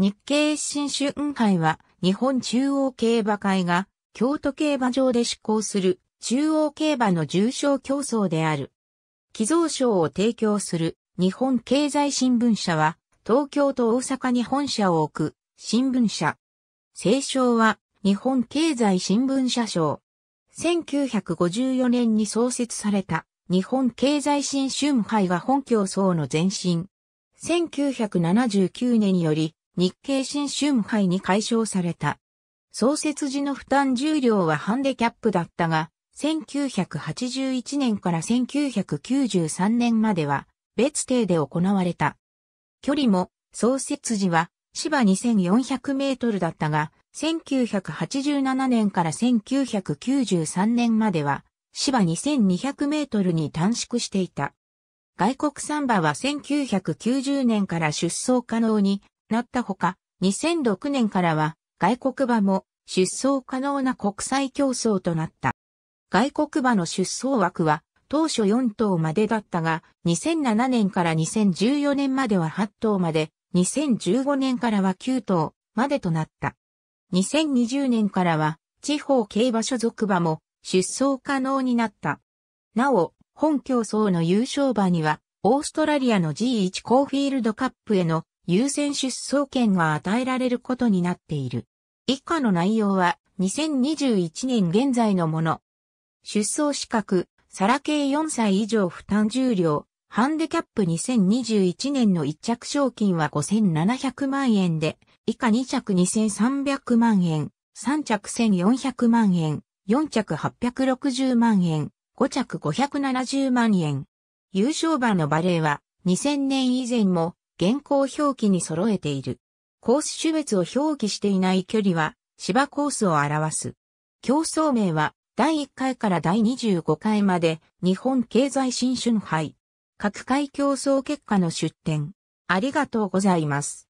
日経新春杯は日本中央競馬会が京都競馬場で執行する中央競馬の重賞競争である。寄贈賞を提供する日本経済新聞社は東京と大阪に本社を置く新聞社。清賞は日本経済新聞社賞。1954年に創設された日本経済新春杯が本競争の前身。1979年より日経新春杯に解消された。創設時の負担重量はハンデキャップだったが、1981年から1993年までは別邸で行われた。距離も創設時は芝2400メートルだったが、1987年から1993年までは芝2200メートルに短縮していた。外国サンバは1990年から出走可能になったほか、2006年からは外国馬も出走可能な国際競争となった。外国馬の出走枠は当初4頭までだったが、2007年から2014年までは8頭まで、2015年からは9頭までとなった。2020年からは地方競馬所属馬も出走可能になった。なお、本競争の優勝馬には、オーストラリアの G1 コーフィールドカップへの優先出走権が与えられることになっている。以下の内容は2021年現在のもの。出走資格、サラ系4歳以上負担重量、ハンデキャップ2021年の1着賞金は5700万円で、以下2着2300万円、3着1400万円、4着860万円、5着570万円。優勝馬のバレーは2000年以前も現行表記に揃えている。コース種別を表記していない距離は芝コースを表す。競争名は第1回から第25回まで日本経済新春杯。各回競争結果の出展。ありがとうございます。